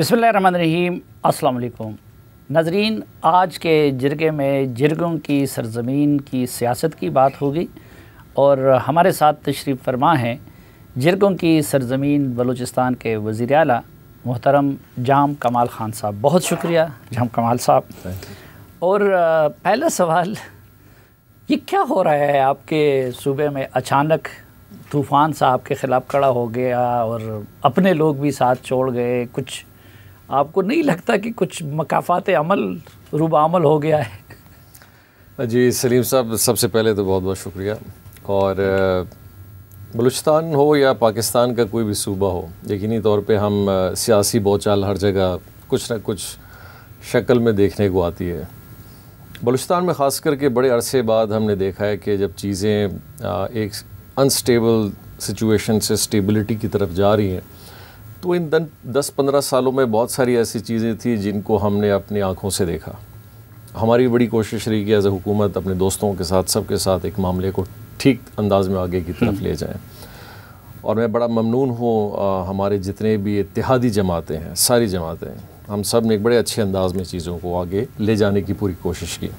रहीम अल्लाम नाजरीन आज के जिरगे में जिरगों की सरजमीन की सियासत की बात होगी और हमारे साथ तशरीफ़ फरमा हैं जिरगों की सरजमीन बलूचिस्तान के वज़ी अली मोहतरम जाम कमाल ख़ान साहब बहुत शुक्रिया जाम कमाल साहब और पहला सवाल ये क्या हो रहा है आपके सूबे में अचानक तूफ़ान साहब के ख़िलाफ़ खड़ा हो गया और अपने लोग भी साथ छोड़ गए कुछ आपको नहीं लगता कि कुछ मकाफात अमल रूबा अमल हो गया है जी सलीम साहब सबसे पहले तो बहुत बहुत शुक्रिया और बलूचिस्तान हो या पाकिस्तान का कोई भी सूबा हो यकीनी तौर पे हम सियासी बोचाल हर जगह कुछ ना कुछ शक्ल में देखने को आती है बलूचिस्तान में ख़ास करके बड़े अरसे बाद हमने देखा है कि जब चीज़ें एक अनस्टेबल सिचुएशन से स्टेबिलिटी की तरफ जा रही हैं तो इन दन दस पंद्रह सालों में बहुत सारी ऐसी चीज़ें थी जिनको हमने अपनी आँखों से देखा हमारी बड़ी कोशिश रही कि एज ए हुकूमत अपने दोस्तों के साथ सबके साथ एक मामले को ठीक अंदाज में आगे की हम्म। तरफ ले जाएं और मैं बड़ा ममनून हूँ हमारे जितने भी इतिहादी जमातें हैं सारी जमातें हम सब ने एक बड़े अच्छे अंदाज में चीज़ों को आगे ले जाने की पूरी कोशिश की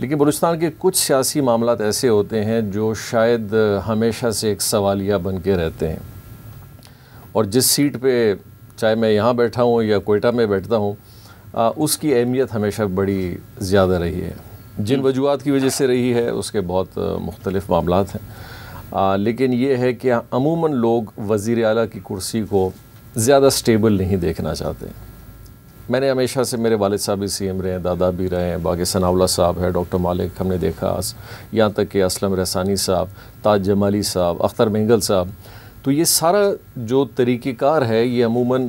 लेकिन बलुचस्तान के कुछ सियासी मामला ऐसे होते हैं जो शायद हमेशा से एक सवालिया बन के रहते हैं और जिस सीट पे चाहे मैं यहाँ बैठा हूँ या कोयटा में बैठता हूँ उसकी अहमियत हमेशा बड़ी ज़्यादा रही है जिन हम्म। वजूहत की वजह से रही है उसके बहुत मुख्तलिफ मामला हैं लेकिन ये है कि अमूमन लोग वज़ी अली की कुर्सी को ज़्यादा स्टेबल नहीं देखना चाहते मैंने हमेशा से मेरे वालद साहब भी सी एम रहे हैं दादा भी रहे हैं बाकी सनावला साहब है डॉक्टर मालिक हमने देखा यहाँ तक कि असलम रहसानी साहब ताज जमाली साहब अख्तर मिंगल साहब तो ये सारा जो तरीक़ेकार है ये अमूमन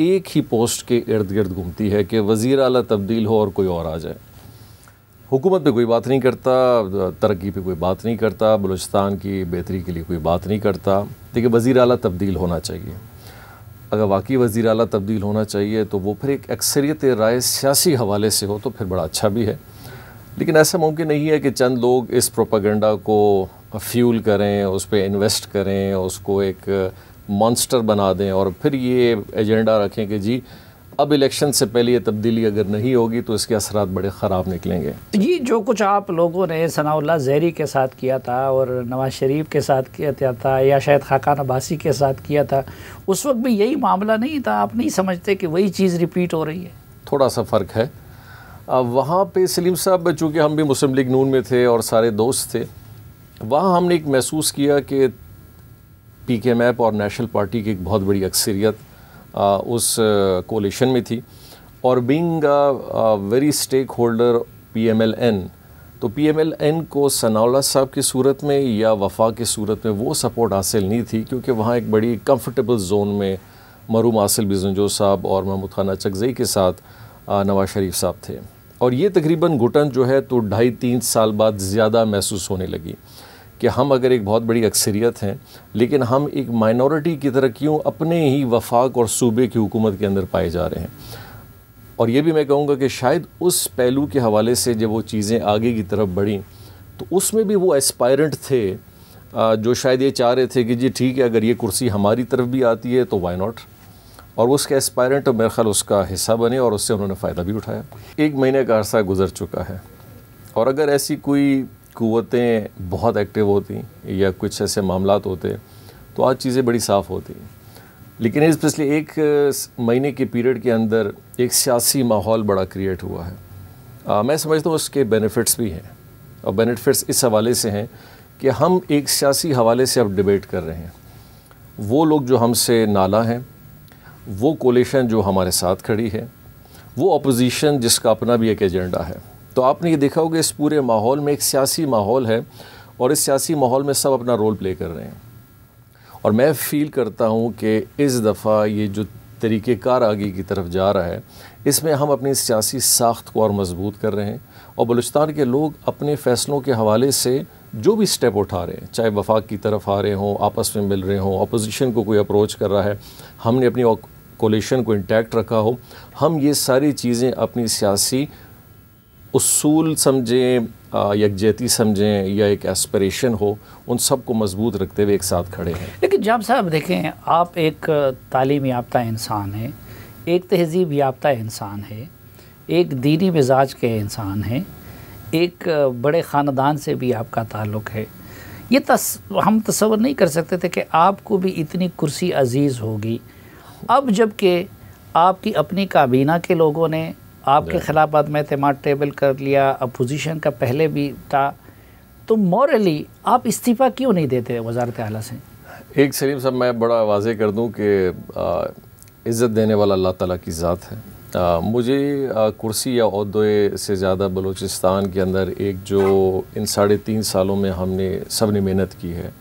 एक ही पोस्ट के इर्द गिर्द घूमती है कि वज़ी अला तब्दील हो और कोई और आ जाए हुकूमत पे कोई बात नहीं करता तरक्की पे कोई बात नहीं करता बलूचिस्तान की बेहतरी के लिए कोई बात नहीं करता देखिए वज़ी अला तब्दील होना चाहिए अगर वाकई वज़ी अला तब्दील होना चाहिए तो वो फिर एक अक्सरियत राय सियासी हवाले से हो तो फिर बड़ा अच्छा भी है लेकिन ऐसा मुमकिन नहीं है कि चंद लोग इस प्रोपागेंडा को फ्यूल करें उस पर इन्वेस्ट करें उसको एक मॉन्स्टर बना दें और फिर ये एजेंडा रखें कि जी अब इलेक्शन से पहले ये तब्दीली अगर नहीं होगी तो इसके असर बड़े ख़राब निकलेंगे ये जो कुछ आप लोगों ने सनाउल्ला जहरी के साथ किया था और नवाज शरीफ के साथ किया था या शायद खाकान अब्बासी के साथ किया था उस वक्त भी यही मामला नहीं था आप नहीं समझते कि वही चीज़ रिपीट हो रही है थोड़ा सा फ़र्क है वहाँ पर सलीम साहब चूँकि हम भी मुस्लिम लीग नून में थे और सारे दोस्त थे वहाँ हमने एक महसूस किया कि पी के मैप और नेशनल पार्टी की एक बहुत बड़ी अक्सरियत उस कोलिशन में थी और being very stakeholder P M L N तो पी एम एल एन को सनाउल्ला साहब की सूरत में या वफा की सूरत में वो सपोर्ट हासिल नहीं थी क्योंकि वहाँ एक बड़ी कम्फर्टेबल जोन में मरूम आसिल बिजनजो साहब और महमूद खाना चकजई के साथ नवाज शरीफ साहब थे और ये तकरीबन घुटन जो है तो ढाई तीन साल बाद ज़्यादा महसूस होने लगी कि हम अगर एक बहुत बड़ी अक्सरियत हैं लेकिन हम एक माइनॉरिटी की तरह क्यों अपने ही वफाक और सूबे की हुकूमत के अंदर पाए जा रहे हैं और ये भी मैं कहूँगा कि शायद उस पहलू के हवाले से जब वो चीज़ें आगे की तरफ बढ़ी तो उसमें भी वो एस्पायरेंट थे जो शायद ये चाह रहे थे कि जी ठीक है अगर ये कुर्सी हमारी तरफ भी आती है तो वाई नॉट और उसके एस्पायरेंट तो मेरे ख्याल उसका हिस्सा बने और उससे उन्होंने फ़ायदा भी उठाया एक महीने का अरसा गुजर चुका है और अगर ऐसी कोई कुतें बहुत एक्टिव होती या कुछ ऐसे मामला होते तो आज चीज़ें बड़ी साफ़ होती लेकिन इस पिछले एक महीने के पीरियड के अंदर एक सियासी माहौल बड़ा क्रिएट हुआ है आ, मैं समझता हूँ उसके बेनिफिट्स भी हैं और बेनिफिट्स इस हवाले से हैं कि हम एक सियासी हवाले से अब डिबेट कर रहे हैं वो लोग जो हमसे नाला हैं वो कोलेशन जो हमारे साथ खड़ी है वो अपोजिशन जिसका अपना भी एक एजेंडा है तो आपने ये देखा होगा इस पूरे माहौल में एक सियासी माहौल है और इस सियासी माहौल में सब अपना रोल प्ले कर रहे हैं और मैं फील करता हूँ कि इस दफ़ा ये जो तरीक़ेकार आगे की तरफ जा रहा है इसमें हम अपनी सियासी साख्त को और मजबूत कर रहे हैं और बलूचिस्तान के लोग अपने फ़ैसलों के हवाले से जो भी स्टेप उठा रहे हैं चाहे वफाक की तरफ आ रहे हों आपस में मिल रहे हों अपोजिशन को कोई अप्रोच कर रहा है हमने अपनी कोलेशन को इंटैक्ट रखा हो हम ये सारी चीज़ें अपनी सियासी उसूल समझें यकजहती समझें या एक एस्परेशन हो उन सब को मजबूत रखते हुए एक साथ खड़े हैं लेकिन जाम साहब देखें आप एक तालीम याफ्ता इंसान हैं एक तहजीब याफ्ता इंसान है एक दीनी मिजाज के इंसान हैं एक बड़े ख़ानदान से भी आपका ताल्लुक़ है ये तस हम तस्वर नहीं कर सकते थे कि आपको भी इतनी कुर्सी अजीज़ होगी अब जबकि आपकी अपनी काबीना के लोगों ने आपके खिलाफ बाद में टेबल कर लिया अपोजिशन का पहले भी था तो मॉरली आप इस्तीफ़ा क्यों नहीं देते वजारत अली से एक सलीम साहब मैं बड़ा वाजे कर दूँ कि इज़्ज़त देने वाला अल्लाह ताला की ज़ात है आ, मुझे आ, कुर्सी या अहदे से ज़्यादा बलूचिस्तान के अंदर एक जो इन साढ़े तीन सालों में हमने सब ने मेहनत की है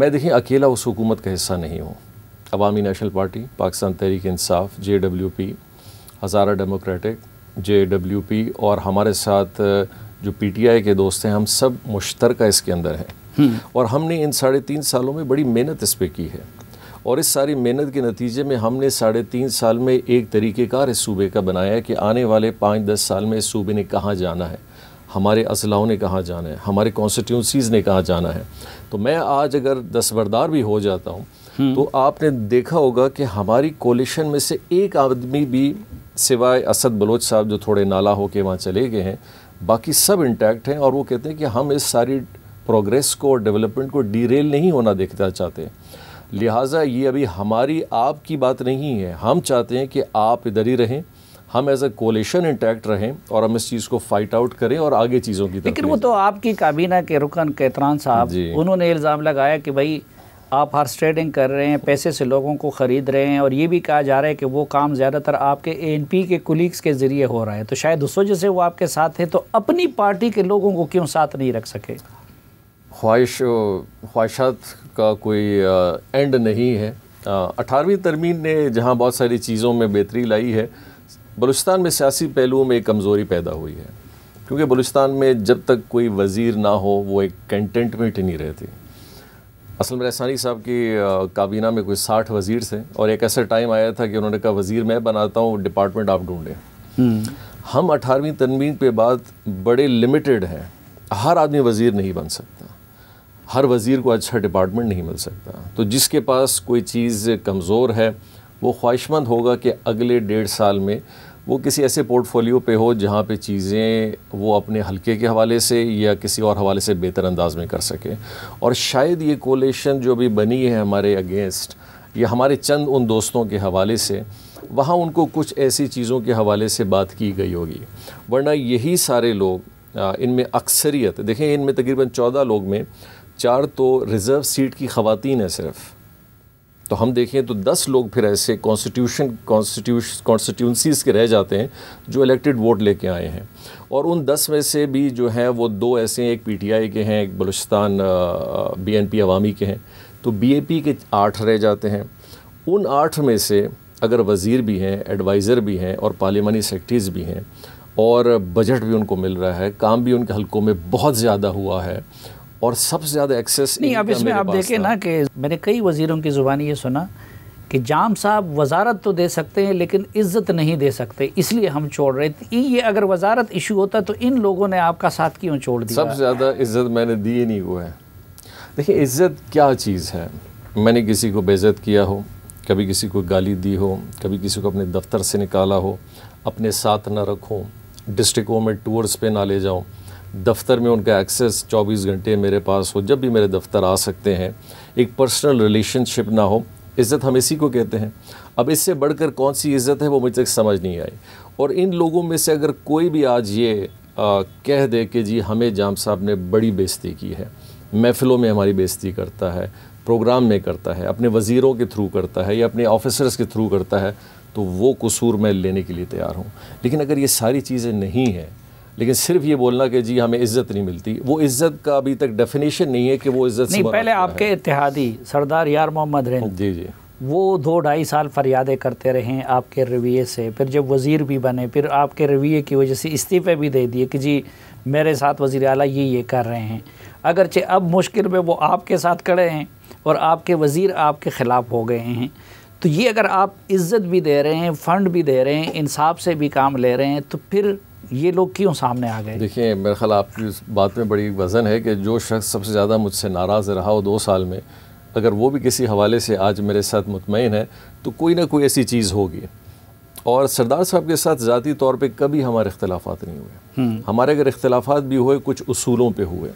मैं देखिए अकेला उस हुकूमत का हिस्सा नहीं हूँ Awami National Party Pakistan Tehreek Insaf J W P Hazara Democratic J W P और हमारे साथ जो पी टी आई के दोस्त हैं हम सब मुश्तरक इसके अंदर हैं हम्म। और हमने इन साढ़े तीन सालों में बड़ी मेहनत इस पर की है और इस सारी मेहनत के नतीजे में हमने साढ़े तीन साल में एक तरीक़ेकार इस सूबे का बनाया है कि आने वाले पाँच दस साल में इस सूबे ने कहाँ जाना है हमारे असलाहों ने कहाँ जाना है हमारे कॉन्स्टिट्यूंसीज़ ने कहाँ जाना है तो मैं आज अगर दसबरदार भी हो जाता हूँ हम्म। तो आपने देखा होगा कि हमारी कोलिशन में से एक आदमी भी सिवाय असद बलोच साहब जो थोड़े नाला के वहाँ चले गए हैं बाकी सब इंटैक्ट हैं और वो कहते हैं कि हम इस सारी प्रोग्रेस को और डेवलपमेंट को डीरेल नहीं होना देखना चाहते लिहाजा ये अभी हमारी आपकी बात नहीं है हम चाहते हैं कि आप इधर ही रहें हम एज ए कोलेशन इंटैक्ट रहें और हम इस चीज़ को फाइट आउट करें और आगे चीज़ों की लेकिन वो तो आपकी काबीना के रुकन कैतरान साहब उन्होंने इल्ज़ाम लगाया कि भाई आप हार्स ट्रेडिंग कर रहे हैं पैसे से लोगों को ख़रीद रहे हैं और ये भी कहा जा रहा है कि वो काम ज़्यादातर आपके एनपी के कुलीग्स के ज़रिए हो रहा है तो शायद उस वजह से वो आपके साथ हैं तो अपनी पार्टी के लोगों को क्यों साथ नहीं रख सके ख्वाहिश ख्वाहिशात का कोई एंड नहीं है अठारहवीं तरमीन ने जहाँ बहुत सारी चीज़ों में बेहतरी लाई है बलूचिस्तान में सियासी पहलुओं में एक कमज़ोरी पैदा हुई है क्योंकि बलूचिस्तान में जब तक कोई वज़ीर ना हो वो एक कंटेंटमेंट ही नहीं रहती असल में रहसानी साहब की काबीना में कोई साठ वज़ीर थे और एक ऐसा टाइम आया था कि उन्होंने कहा वज़ीर मैं बनाता हूँ डिपार्टमेंट आप ढूँढें हम्म। हम अठारहवीं तनवीन के बाद बड़े लिमिटेड हैं हर आदमी वज़ीर नहीं बन सकता हर वज़ीर को अच्छा डिपार्टमेंट नहीं मिल सकता तो जिसके पास कोई चीज़ कमज़ोर है वो ख्वाहिशमंद होगा कि अगले डेढ़ साल में वो किसी ऐसे पोर्टफोलियो पे हो जहाँ पे चीज़ें वो अपने हल्के के हवाले से या किसी और हवाले से बेहतर अंदाज में कर सकें और शायद ये कोलेशन जो भी बनी है हमारे अगेंस्ट या हमारे चंद उन दोस्तों के हवाले से वहाँ उनको कुछ ऐसी चीज़ों के हवाले से बात की गई होगी वरना यही सारे लोग इनमें अक्सरियत देखें इनमें तकरीबन चौदह लोग में चार तो रिज़र्व सीट की ख़वान हैं सिर्फ़ तो हम देखें तो दस लोग फिर ऐसे कॉन्स्टिट्यूशन कॉन्स्टिट्यूश कॉन्स्टिट्यूंसीज़ के रह जाते हैं जो इलेक्टेड वोट लेके आए हैं और उन दस में से भी जो हैं वो दो ऐसे हैं एक पीटीआई के हैं एक एन बीएनपी अवामी के हैं तो बीएपी के आठ रह जाते हैं उन आठ में से अगर वज़ीर भी हैं एडवाइज़र भी हैं और पार्लियामानी सेक्रेटरीज़ भी हैं और बजट भी उनको मिल रहा है काम भी उनके हलकों में बहुत ज़्यादा हुआ है और सबसे ज़्यादा एक्सेस नहीं अब इसमें आप देखें ना कि मैंने कई वज़ीरों की ज़ुबानी ये सुना कि जाम साहब वजारत तो दे सकते हैं लेकिन इज़्ज़त नहीं दे सकते इसलिए हम छोड़ रहे थे तो ये अगर वजारत इशू होता तो इन लोगों ने आपका साथ क्यों छोड़ दिया सबसे ज़्यादा इज़्ज़त मैंने दी नहीं हुआ है देखिए इज़्ज़त क्या चीज़ है मैंने किसी को बेज़त किया हो कभी किसी को गाली दी हो कभी किसी को अपने दफ्तर से निकाला हो अपने साथ ना रखो डिस्ट्रिक्टों में टूर्स पे ना ले जाऊँ दफ्तर में उनका एक्सेस 24 घंटे मेरे पास हो जब भी मेरे दफ्तर आ सकते हैं एक पर्सनल रिलेशनशिप ना हो इज़्ज़त हम इसी को कहते हैं अब इससे बढ़कर कौन सी इज़्ज़त है वो मुझे तक समझ नहीं आई और इन लोगों में से अगर कोई भी आज ये आ, कह दे कि जी हमें जाम साहब ने बड़ी बेइज्जती की है महफ़िलों में हमारी बेइज्जती करता है प्रोग्राम में करता है अपने वज़ीरों के थ्रू करता है या अपने ऑफिसर्स के थ्रू करता है तो वो कसूर मैं लेने के लिए तैयार हूँ लेकिन अगर ये सारी चीज़ें नहीं हैं लेकिन सिर्फ ये बोलना कि जी हमें इज्जत नहीं मिलती वो इज्जत का अभी तक डेफिनेशन नहीं है कि वो इज्जत नहीं पहले आपके इतिहादी सरदार यार मोहम्मद रहे जी जी वो दो ढाई साल फरियादें करते रहे आपके रवैये से फिर जब वज़ीर भी बने फिर आपके रवैये की वजह से इस्तीफ़े भी दे दिए कि जी मेरे साथ वज़ी अला ये ये कर रहे हैं अगरचे अब मुश्किल में वो आपके साथ खड़े हैं और आपके वज़ीर आपके ख़िलाफ़ हो गए हैं तो ये अगर आप इज़्ज़त भी दे रहे हैं फ़ंड भी दे रहे हैं इंसाफ से भी काम ले रहे हैं तो फिर ये लोग क्यों सामने आ गए देखिए मेरे ख्याल आपकी इस बात में बड़ी वजन है कि जो शख्स सबसे ज़्यादा मुझसे नाराज़ रहा हो दो साल में अगर वो भी किसी हवाले से आज मेरे साथ मुतमिन है तो कोई ना कोई ऐसी चीज़ होगी और सरदार साहब के साथ ज़ाती तौर पर कभी हमारे इख्तलाफात नहीं हुए हम्म। हमारे अगर अख्तिलाफ़ भी हुए कुछ असूलों पर हुए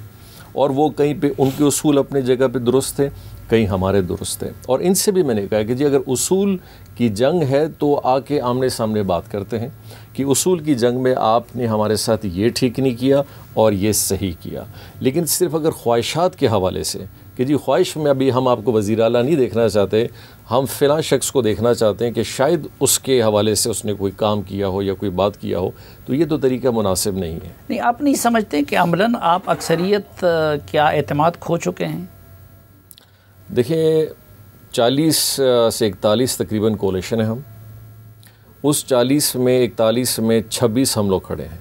और वो कहीं पर उनके उसूल अपने जगह पर दुरुस्त थे कहीं हमारे दुरुस्त थे और इनसे भी मैंने कहा कि जी अगर उसूल की जंग है तो आके आमने सामने बात करते हैं कि उसूल की जंग में आपने हमारे साथ ये ठीक नहीं किया और ये सही किया लेकिन सिर्फ अगर ख्वाहिशात के हवाले से कि जी ख्वाहिश में अभी हम आपको वज़ी अला नहीं देखना चाहते हम फ़िलहाल शख्स को देखना चाहते हैं कि शायद उसके हवाले से उसने कोई काम किया हो या कोई बात किया हो तो ये तो तरीका मुनासिब नहीं है नहीं आप नहीं समझते कि अमला आप अक्सरियत क्या अतमाद खो चुके हैं देखिए चालीस से इकतालीस तकरीबन कोलेशन है हम उस चालीस में इकतालीस में छब्बीस हम लोग खड़े हैं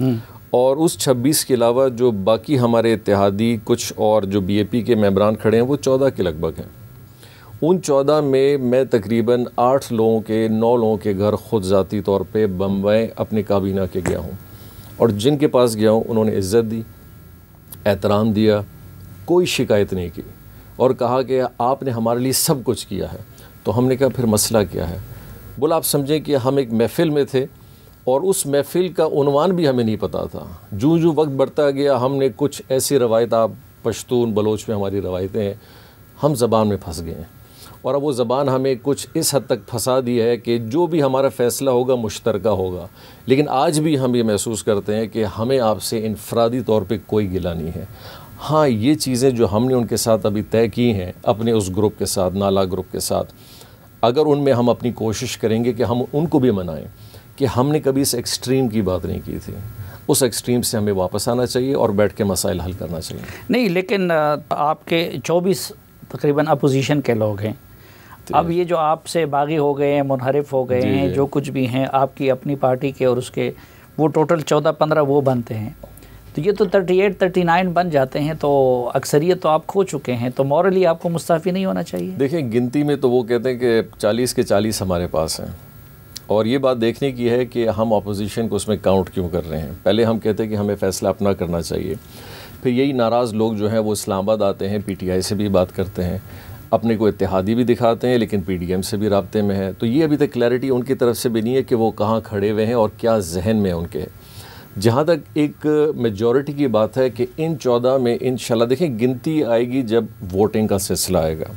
हम्म। और उस 26 के अलावा जो बाकी हमारे इतिहादी कुछ और जो बीएपी के मेम्बरान खड़े हैं वो चौदह के लगभग हैं उन चौदह में मैं तकरीबन आठ लोगों के नौ लोगों के घर खुद ज़ाती तौर पे बम्बई अपने काबीना के गया हूँ और जिनके पास गया हूँ उन्होंने इज़्ज़त दी एहतराम दिया कोई शिकायत नहीं की और कहा कि आपने हमारे लिए सब कुछ किया है तो हमने कहा फिर मसला क्या है बोला आप समझें कि हम एक महफ़िल में थे और उस महफ़िल का उनवान भी हमें नहीं पता था जूँ जो वक्त बढ़ता गया हमने कुछ ऐसी रवायत आप पश्तून बलोच में हमारी रवायतें हैं हम ज़बान में फंस गए हैं और अब वो ज़बान हमें कुछ इस हद तक फंसा दी है कि जो भी हमारा फ़ैसला होगा मुश्तरक होगा लेकिन आज भी हम ये महसूस करते हैं कि हमें आपसे इनफरादी तौर पर कोई गिला नहीं है हाँ ये चीज़ें जो हमने उनके साथ अभी तय की हैं अपने उस ग्रुप के साथ नाला ग्रुप के साथ अगर उनमें हम अपनी कोशिश करेंगे कि हम उनको भी मनाएं कि हमने कभी इस एक्सट्रीम की बात नहीं की थी उस एक्सट्रीम से हमें वापस आना चाहिए और बैठ के मसाइल हल करना चाहिए नहीं लेकिन आपके 24 तकरीबन अपोजिशन के लोग हैं तो अब ये जो आपसे बागी हो गए हैं मुनहरफ हो गए हैं जो कुछ भी हैं आपकी अपनी पार्टी के और उसके वो टोटल चौदह पंद्रह वो बनते हैं तो ये तो 38, 39 बन जाते हैं तो अक्सरियत तो आप खो चुके हैं तो मॉरली आपको मुस्ताफ़ी नहीं होना चाहिए देखें गिनती में तो वो कहते हैं कि 40 के 40 हमारे पास हैं और ये बात देखने की है कि हम अपोजिशन को उसमें काउंट क्यों कर रहे हैं पहले हम कहते हैं कि हमें फ़ैसला अपना करना चाहिए फिर यही नाराज़ लोग जो हैं वो इस्लामाबाद आते हैं आई से भी बात करते हैं अपने को इतिहादी भी दिखाते हैं लेकिन पीडीएम से भी रबते में है तो ये अभी तक क्लैरिटी उनकी तरफ से भी नहीं है कि वो कहाँ खड़े हुए हैं और क्या जहन में उनके जहाँ तक एक मेजॉरिटी की बात है कि इन चौदह में इन देखें गिनती आएगी जब वोटिंग का सिलसिला आएगा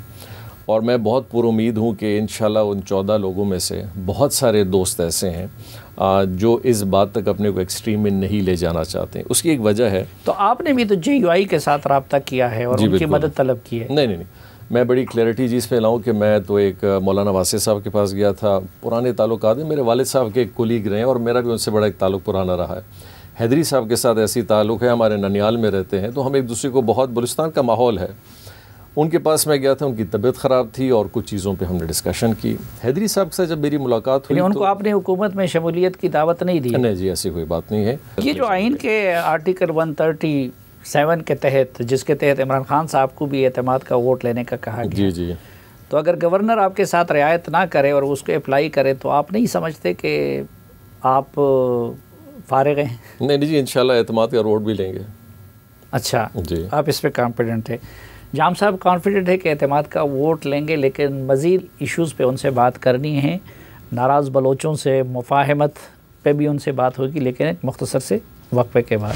और मैं बहुत पुर उम्मीद हूँ कि इन उन चौदह लोगों में से बहुत सारे दोस्त ऐसे हैं जो इस बात तक अपने को एक्सट्रीम में नहीं ले जाना चाहते उसकी एक वजह है तो आपने भी तो जे के साथ रबता किया है और उनकी मदद तलब की है नहीं नहीं नहीं मैं बड़ी क्लैरिटी जिस पर लाऊँ कि मैं तो एक मौलाना वासी साहब के पास गया था पुराने ताल्लुक हैं मेरे वालद साहब के कोलीग रहे हैं और मेरा भी उनसे बड़ा एक ताल्लुक पुराना रहा है हैदरी साहब के साथ ऐसी ताल्लुक है हमारे ननियाल में रहते हैं तो हम एक दूसरे को बहुत बलुस्तान का माहौल है उनके पास मैं गया था उनकी तबीयत ख़राब थी और कुछ चीज़ों पे हमने डिस्कशन की हैदरी साहब के साथ जब मेरी मुलाकात हुई तो उनको तो, आपने हुकूमत में शमूलियत की दावत नहीं दी नहीं जी ऐसी कोई बात नहीं है ये जो आइन के आर्टिकल 130 सेवन के तहत जिसके तहत इमरान खान साहब को भी अहतमाद का वोट लेने का कहा जी जी तो अगर गवर्नर आपके साथ रियायत ना करे और उसको अप्लाई करे तो आप नहीं समझते कि आप फारग हैं नहीं नहीं जी इंशाल्लाह अतमाद का वोट भी लेंगे अच्छा जी आप इस पर कॉन्फिडेंट है जाम साहब कॉन्फिडेंट है कि अहतमाद का वोट लेंगे लेकिन मज़ीद इशूज़ पर उनसे बात करनी है नाराज़ बलोचों से मुफाहमत पे भी उनसे बात होगी लेकिन एक मुख्तसर से वक्फे के बाद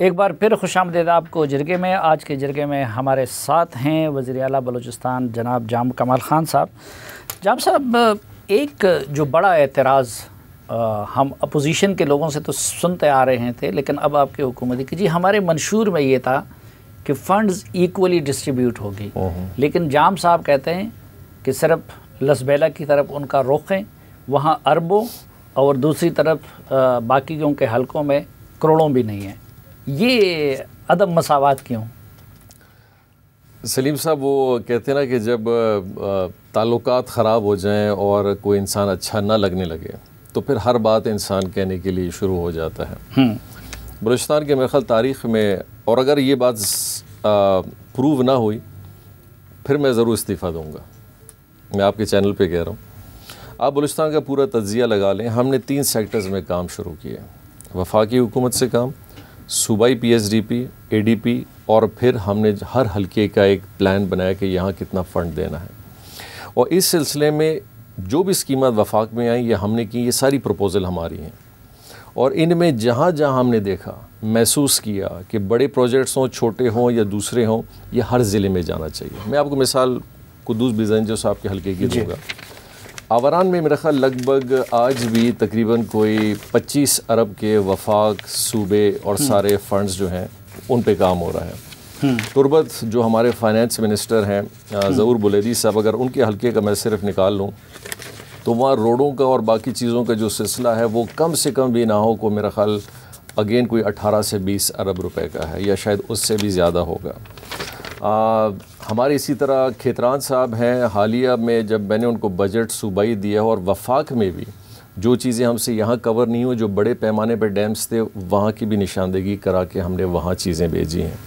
एक बार फिर खुश आमदेद आपको जरगे में आज के जरगे में हमारे साथ हैं वज़ी अला बलूचिस्तान जनाब जाम कमाल ख़ान साहब जाम साहब एक जो बड़ा एतराज़ हम अपोजिशन के लोगों से तो सुनते आ रहे थे लेकिन अब आपकी हुकूमत की जी हमारे मंशूर में ये था कि फ़ंड्स इक्वली डिस्ट्रीब्यूट होगी लेकिन जाम साहब कहते हैं कि सिर्फ लसबेला की तरफ उनका रुख है वहाँ अरबों और दूसरी तरफ बाकी के हलकों में करोड़ों भी नहीं हैं ये अदम मसावत क्यों सलीम साहब वो कहते हैं ना कि जब ताल्लुक ख़राब हो जाएं और कोई इंसान अच्छा ना लगने लगे तो फिर हर बात इंसान कहने के लिए शुरू हो जाता है हम्म। बलुचस्तान के मेरे ख्याल तारीख़ में और अगर ये बात प्रूव ना हुई फिर मैं ज़रूर इस्तीफ़ा दूँगा मैं आपके चैनल पे कह रहा हूँ आप बलुचस्तान का पूरा तजिया लगा लें हमने तीन सेक्टर्स में काम शुरू किए वफाकी हुकूमत से काम सूबाई पीएसडीपी एडीपी और फिर हमने हर हलके का एक प्लान बनाया कि यहाँ कितना फ़ंड देना है और इस सिलसिले में जो भी स्कीमत वफाक में आई ये हमने की ये सारी प्रपोज़ल हमारी हैं और इनमें जहाँ जहाँ हमने देखा महसूस किया कि बड़े प्रोजेक्ट्स हों छोटे हों या दूसरे हों ये हर ज़िले में जाना चाहिए मैं आपको मिसाल कुदूस बिजन जो साहब के हल्के की दूँगा आवरान में मेरा ख्याल लगभग आज भी तकरीबन कोई 25 अरब के वफाक सूबे और हम्म। सारे फंड्स जो हैं उन पे काम हो रहा है हम्म। तुरबत जो हमारे फाइनेंस मिनिस्टर हैं हम्म। ज़हूर बुलेदी साहब अगर उनके हल्के का मैं सिर्फ निकाल लूँ तो वहाँ रोडों का और बाकी चीज़ों का जो सिलसिला है वो कम से कम भी ना हो को मेरा ख्याल अगेन कोई 18 से 20 अरब रुपए का है या शायद उससे भी ज़्यादा होगा हमारे इसी तरह खेतरान साहब हैं हालिया में जब मैंने उनको बजट सूबाई दिया और वफाक में भी जो चीज़ें हमसे यहाँ कवर नहीं हुई जो बड़े पैमाने पर डैम्स थे वहाँ की भी निशानदेही करा के हमने वहाँ चीज़ें भेजी हैं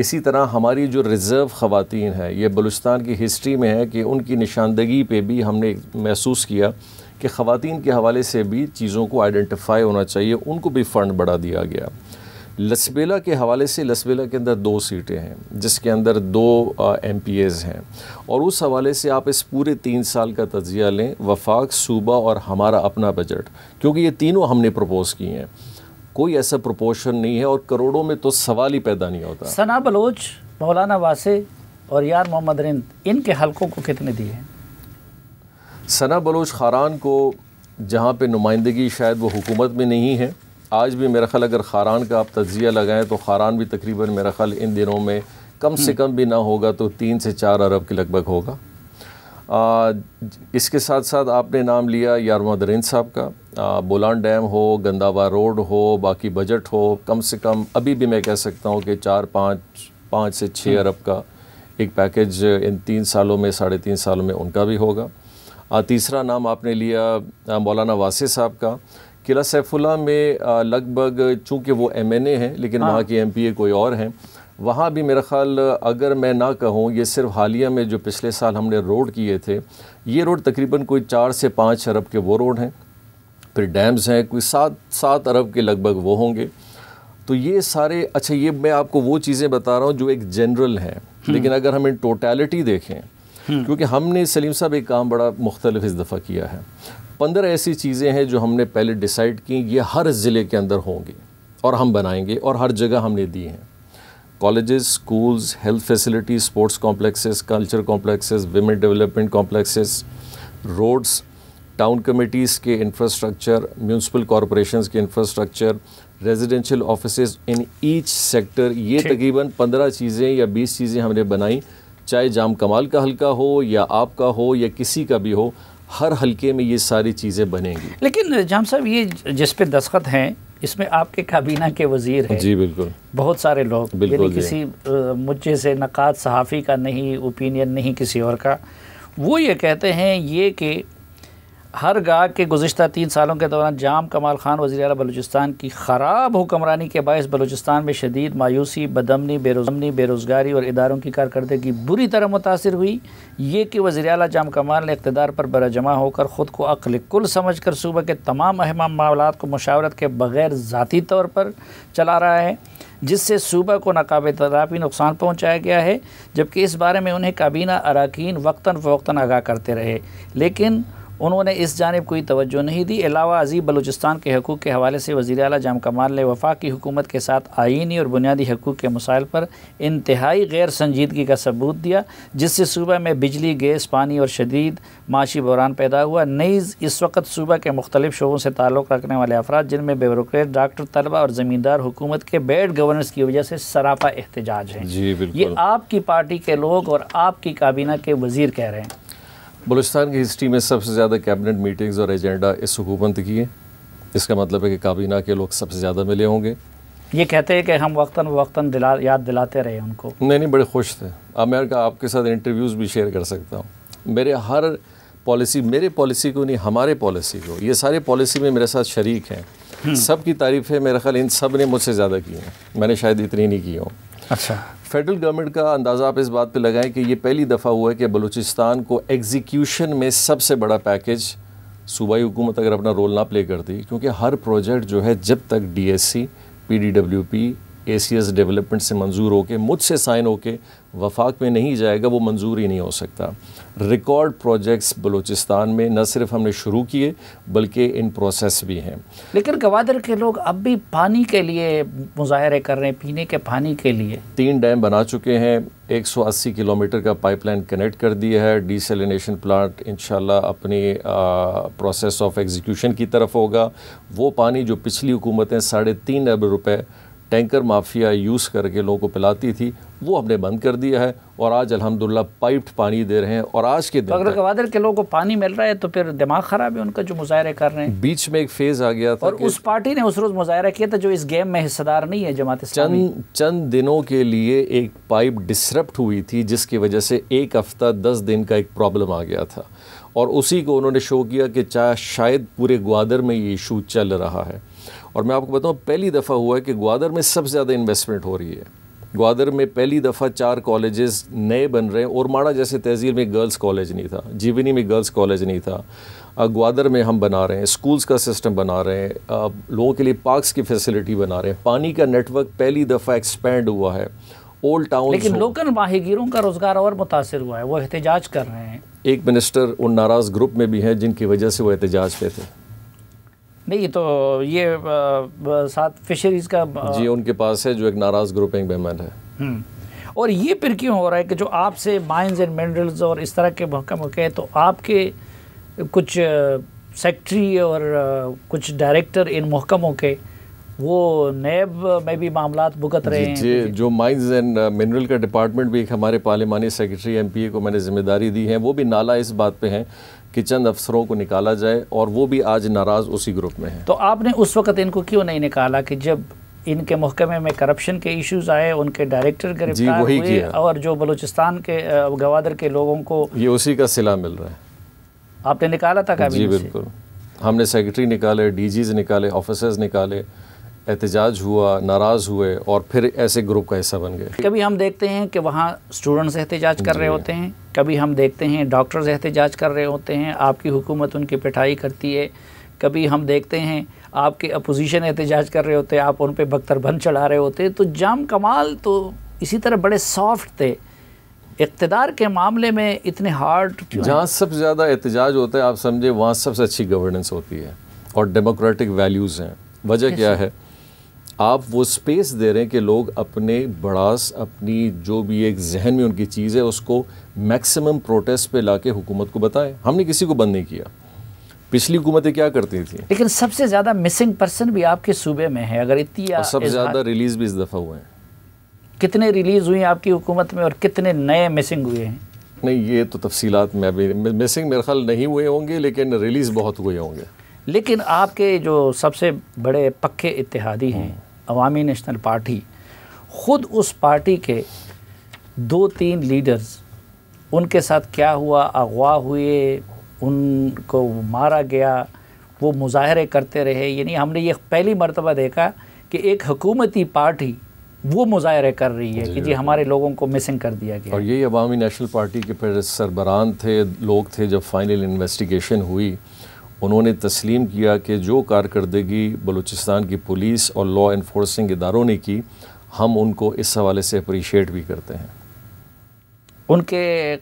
इसी तरह हमारी जो रिज़र्व ख़वान हैं ये बलुस्तान की हिस्ट्री में है कि उनकी निशानदगी पे भी हमने महसूस किया कि खुवान के हवाले से भी चीज़ों को आइडेंटिफाई होना चाहिए उनको भी फ़ंड बढ़ा दिया गया लसबेला के हवाले से लसबेला के अंदर दो सीटें हैं जिसके अंदर दो एम पी एज़ हैं और उस हवाले से आप इस पूरे तीन साल का तजिया लें वफाक सूबा और हमारा अपना बजट क्योंकि ये तीनों हमने प्रपोज़ किए हैं कोई ऐसा प्रपोशन नहीं है और करोड़ों में तो सवाल ही पैदा नहीं होता सना बलोच मौलाना वासे और यार मोहम्मद रिंद इनके हलकों को कितने दिए हैं सना बलोच खारान को जहाँ पर नुमाइंदगी शायद वो हुकूमत में नहीं है आज भी मेरा ख्याल अगर खारान का आप तजिया लगाएं तो खारान भी तकरीबन मेरा ख्याल इन दिनों में कम से कम भी ना होगा तो तीन से चार अरब के लगभग होगा आ, इसके साथ साथ आपने नाम लिया यारमा दरिंद साहब का बोलान डैम हो गंदावा रोड हो बाकी बजट हो कम से कम अभी भी मैं कह सकता हूँ कि चार पाँच पाँच से छः अरब का एक पैकेज इन तीन सालों में साढ़े तीन सालों में उनका भी होगा आ, तीसरा नाम आपने लिया मौलाना वासी साहब का किला सैफुल्ला में लगभग चूँकि वो एम एन ए हैं लेकिन हाँ। वहाँ के एम पी ए कोई और हैं वहाँ भी मेरा ख्याल अगर मैं ना कहूँ ये सिर्फ हालिया में जो पिछले साल हमने रोड किए थे ये रोड तकरीबन कोई चार से पाँच अरब के वो रोड हैं फिर डैम्स हैं कोई सात सात अरब के लगभग वो होंगे तो ये सारे अच्छा ये मैं आपको वो चीज़ें बता रहा हूँ जो एक जनरल हैं हम्म। लेकिन अगर हम इन टोटलिटी देखें हम्म। क्योंकि हमने सलीम साहब एक काम बड़ा मुख्तलिफ इस दफ़ा किया है पंद्रह ऐसी चीज़ें हैं जो हमने पहले डिसाइड की ये हर ज़िले के अंदर होंगी और हम बनाएंगे और हर जगह हमने दी हैं colleges schools health facilities sports complexes culture complexes women development complexes roads town committees के इंफ्रास्ट्रक्चर म्यूनसिपल कॉरपोरेशन के infrastructure residential office in each sector ये तकरीबन पंद्रह चीज़ें या बीस चीज़ें हमने बनाई चाहे जाम कमाल का हल्का हो या आपका हो या किसी का भी हो हर हलके में ये सारी चीज़ें बनेंगी लेकिन जाम साहब ये जिस पे दस्खत हैं इसमें आपके काबीना के वजीर हैं जी बिल्कुल बहुत सारे लोग बिल्कुल किसी मुझे से नक़ाद सहाफ़ी का नहीं ओपिनियन नहीं किसी और का वो ये कहते हैं ये कि हर गाह के गुजशत तीन सालों के दौरान जाम कमाल खान वजी अल बलोचिस्तान की ख़राब हुक्मरानी के बायस बलोचिस्तान में शदीद मायूसी बदमनी बेरोजमनी बेरोज़गारी और इदारों की कारकर्दगी बुरी तरह मुतासर हुई ये कि वजी अल जाम कमाल ने इकतदार पर बरा जमा होकर ख़ुद को अकल कुल समझ कर सूबे के तमाम अहम मामला को मशावरत के बग़ैर ज़ाती तौर पर चला रहा है जिससे सूबा को नाकाब तदाफी नुकसान पहुँचाया गया है जबकि इस बारे में उन्हें काबीना अरकान वक्ता फ़वक्ता आगाह करते रहे लेकिन उन्होंने इस जानब कोई तोज्जो नहीं दी अलावा अजीब बलूचिस्तान के हकूक़ के हवाले से वज़ी अल जाम कमाल ने वफा की हुकूमत के साथ आइनी और बुनियादी हकूक़ के मसाइल पर इंतहाई गैर संजीदगी का सबूत दिया जिससे सूबा में बिजली गैस पानी और शदीद माशी बहरान पैदा हुआ नई इस वक्त सूबा के मुख्तलि शोबों से ताल्लुक़ रखने वाले अफराद जिनमें ब्यूरोट डॉक्टर तलबा और ज़मींदार हुकूमत के बैड गवर्नेंस की वजह से सरापा एहतजाज है ये आपकी पार्टी के लोग और आपकी काबीना के वज़ीर कह रहे हैं बलूचिस्तान की हिस्ट्री में सबसे ज़्यादा कैबिनेट मीटिंग्स और एजेंडा इस हुकूमत की है इसका मतलब है कि काबीना के लोग सबसे ज़्यादा मिले होंगे ये कहते हैं कि हम वक्ता वक्ता दिला याद दिलाते रहे उनको नहीं नहीं बड़े खुश थे अब मैं आपके साथ इंटरव्यूज़ भी शेयर कर सकता हूँ मेरे हर पॉलिसी मेरे पॉलिसी को नहीं हमारे पॉलिसी को ये सारे पॉलिसी में मेरे साथ शरीक हैं हम्म। सब की तारीफ़ें मेरा ख्याल इन सब ने मुझसे ज़्यादा की हैं मैंने शायद इतनी नहीं की हूँ अच्छा फेडरल गवर्नमेंट का अंदाज़ा आप इस बात पे लगाएं कि ये पहली दफ़ा हुआ है कि बलूचिस्तान को एग्जीक्यूशन में सबसे बड़ा पैकेज सूबाई हुकूमत अगर अपना रोल ना प्ले करती क्योंकि हर प्रोजेक्ट जो है जब तक D S C P D W P A C S development से मंजूर होकर मुझसे साइन होकर वफाक में नहीं जाएगा वो मंजूर ही नहीं हो सकता रिकॉर्ड प्रोजेक्ट्स बलूचिस्तान में न सिर्फ हमने शुरू किए बल्कि इन प्रोसेस भी हैं लेकिन गवादर के लोग अब भी पानी के लिए मुजाहरे कर रहे हैं पीने के पानी के लिए तीन डैम बना चुके हैं 180 किलोमीटर का पाइपलाइन कनेक्ट कर दिया है डीसेलिनेशन प्लांट इन अपनी प्रोसेस ऑफ एग्जीक्यूशन की तरफ होगा वो पानी जो पिछली हुकूमतें साढ़े तीन अरब रुपये टैंकर माफिया यूज़ करके लोगों को पिलाती थी वो हमने बंद कर दिया है और आज अलहमदिल्ला पाइप्ड पानी दे रहे हैं और आज के दिन अगर गवादर के लोगों को पानी मिल रहा है तो फिर दिमाग ख़राब है उनका जो मुजाहरे कर रहे हैं बीच में एक फेज़ आ गया था और उस पार्टी ने उस रोज़ मुजाहरा किया था जो इस गेम में हिस्सेदार नहीं है जमात चंद चंद दिनों के लिए एक पाइप डिसरप्ट हुई थी जिसकी वजह से एक हफ़्ता दस दिन का एक प्रॉब्लम आ गया था और उसी को उन्होंने शो किया कि चाहे शायद पूरे ग्वादर में ये इशू चल रहा है और मैं आपको बताऊँ पहली दफ़ा हुआ है कि ग्वादर में सबसे ज़्यादा इन्वेस्टमेंट हो रही है ग्वादर में पहली दफ़ा चार कॉलेजेस नए बन रहे हैं और माड़ा जैसे तहजील में गर्ल्स कॉलेज नहीं था जीवनी में गर्ल्स कॉलेज नहीं था ग्वादर में हम बना रहे हैं स्कूल्स का सिस्टम बना रहे हैं लोगों के लिए पार्क्स की फैसिलिटी बना रहे हैं पानी का नेटवर्क पहली दफ़ा एक्सपेंड हुआ है ओल्ड टाउन लेकिन लोकल माहिगीरों का रोज़गार और मुतासर हुआ है वो एहतजाज कर रहे हैं एक मिनिस्टर उन नाराज़ ग्रुप में भी हैं जिनकी वजह से वो एहतजाज पे थे नहीं तो ये साथ फिशरीज का जी उनके पास है जो एक नाराज ग्रुपिंग बेमन है हम्म। और ये फिर क्यों हो रहा है कि जो आपसे माइंस एंड मिनरल्स और इस तरह के महकम हैं तो आपके कुछ सेक्रेटरी और कुछ डायरेक्टर इन महकमों के वो नैब में भी मामला भुगत रहे हैं जो माइंस एंड मिनरल का डिपार्टमेंट भी एक हमारे पार्लिमानी सेक्रेटरी एमपीए को मैंने जिम्मेदारी दी है वो भी नाला इस बात पे हैं कि चंद अफसरों को निकाला जाए और वो भी आज नाराज़ उसी ग्रुप में है तो आपने उस वक्त इनको क्यों नहीं निकाला कि जब इनके महकमे में करप्शन के इश्यूज आए उनके डायरेक्टर गिरफ्तार और जो बलूचिस्तान के गवादर के लोगों को ये उसी का सिला मिल रहा है आपने निकाला था जी बिल्कुल हमने सेक्रेटरी निकाले डीजीज निकाले ऑफिसर्स निकाले एहतजाज हुआ नाराज़ हुए और फिर ऐसे ग्रुप का हिस्सा बन गए कभी हम देखते हैं कि वहाँ स्टूडेंट्स एहतजाज कर रहे होते हैं कभी हम देखते हैं डॉक्टर्स एहतजाज कर रहे होते हैं आपकी हुकूमत उनकी पिटाई करती है कभी हम देखते हैं आपके अपोजिशन एहतजाज कर रहे होते हैं आप उन पर बख्तरबंद चढ़ा रहे होते हैं तो जाम कमाल तो इसी तरह बड़े सॉफ्ट थे इकतदार के मामले में इतने हार्ड जहाँ सबसे ज़्यादा एहतजाज होता है आप समझे वहाँ सबसे अच्छी गवर्नेंस होती है और डेमोक्रेटिक वैल्यूज़ हैं वजह क्या अच्छा। है आप वो स्पेस दे रहे हैं कि लोग अपने बड़ास अपनी जो भी एक जहन में उनकी चीज़ है उसको मैक्सिमम प्रोटेस्ट पे ला के हुकूमत को बताएं हमने किसी को बंद नहीं किया पिछली हुकूमतें क्या करती थी लेकिन सबसे ज़्यादा मिसिंग पर्सन भी आपके सूबे में है अगर इतनी सबसे ज़्यादा रिलीज़ भी इस दफ़ा हुए हैं कितने रिलीज़ हुई आपकी हुकूमत में और कितने नए मिसिंग हुए हैं नहीं ये तो तफसीत में अभी मिसिंग मेरे ख्याल नहीं हुए होंगे लेकिन रिलीज़ बहुत हुए होंगे लेकिन आपके जो सबसे बड़े पक्के इतिहादी हैं अवामी नेशनल पार्टी ख़ुद उस पार्टी के दो तीन लीडर्स उनके साथ क्या हुआ अगवा हुए उनको मारा गया वो मुजाहरे करते रहे यानी हमने ये पहली मरतबा देखा कि एक हकूमती पार्टी वो मुजाहरे कर रही है कि जी हमारे लोगों को मिसिंग कर दिया गया और यही अवामी नेशनल पार्टी के फिर सरबरान थे लोग थे जब फाइनल इन्वेस्टिगेशन हुई उन्होंने तस्लीम किया कि जो कारकर्दगी बलूचिस्तान की पुलिस और लॉ इन्फोर्सिंग इदारों ने की हम उनको इस हवाले से अप्रीशिएट भी करते हैं उनके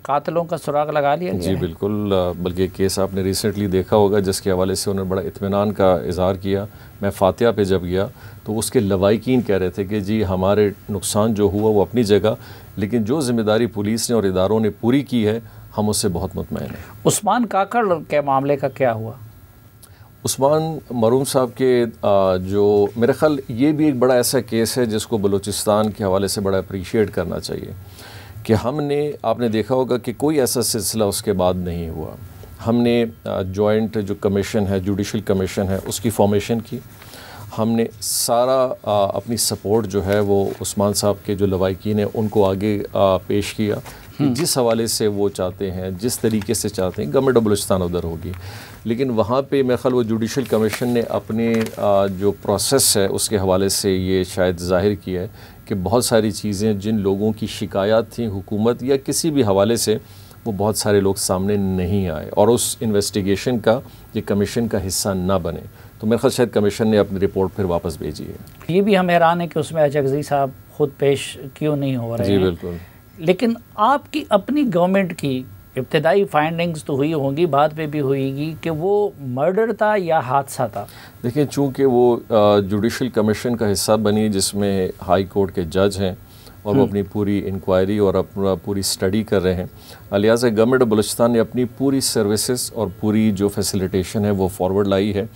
कातलों का सुराग लगा लिया जी बिल्कुल बल्कि केस आपने रिसेंटली देखा होगा जिसके हवाले से उन्होंने बड़ा इतमान का इजहार किया मैं फातिया पे जब गया तो उसके लवाकिन कह रहे थे कि जी हमारे नुकसान जो हुआ वो अपनी जगह लेकिन जो जिम्मेदारी पुलिस ने और इदारों ने पूरी की है हम उससे बहुत मुतमिन हैं उस्मान काकड़ के मामले का क्या हुआ उस्मान मरूम साहब के जो मेरा ख्याल ये भी एक बड़ा ऐसा केस है जिसको बलूचिस्तान के हवाले से बड़ा अप्रीशिएट करना चाहिए कि हमने आपने देखा होगा कि कोई ऐसा सिलसिला उसके बाद नहीं हुआ हमने जॉइंट जो कमीशन है जुडिशल कमीशन है उसकी फॉर्मेशन की हमने सारा आ, अपनी सपोर्ट जो है वो उस्मान साहब के जो लवाइकिन है उनको आगे आ, पेश किया जिस हवाले से वो चाहते हैं जिस तरीके से चाहते हैं गवर्नमेंट ऑफ बलोचिस्तान उधर होगी लेकिन वहाँ पे मेरे ख्याल वो जुडिशल कमीशन ने अपने जो प्रोसेस है उसके हवाले से ये शायद जाहिर किया है कि बहुत सारी चीज़ें जिन लोगों की शिकायत थी हुकूमत या किसी भी हवाले से वो बहुत सारे लोग सामने नहीं आए और उस इन्वेस्टिगेशन का ये कमीशन का हिस्सा ना बने तो मेरे ख्याल शायद कमीशन ने अपनी रिपोर्ट फिर वापस भेजी है ये भी हम हैरान हैं कि उसमें अजगजी साहब खुद पेश क्यों नहीं हो रहे जी बिल्कुल लेकिन आपकी अपनी गवर्नमेंट की इब्तदाई फाइंडिंग्स तो हुई होंगी बाद पे भी हुएगी कि वो मर्डर था या हादसा था देखिए चूंकि वो जुडिशल कमीशन का हिस्सा बनी जिसमें हाई कोर्ट के जज हैं और वो हम्म। अपनी पूरी इंक्वायरी और अपना पूरी स्टडी कर रहे हैं लिहाजा गवर्नमेंट ऑफ बलूचिस्तान ने अपनी पूरी सर्विसेज और पूरी जो फैसिलिटेशन है वो फॉरवर्ड लाई है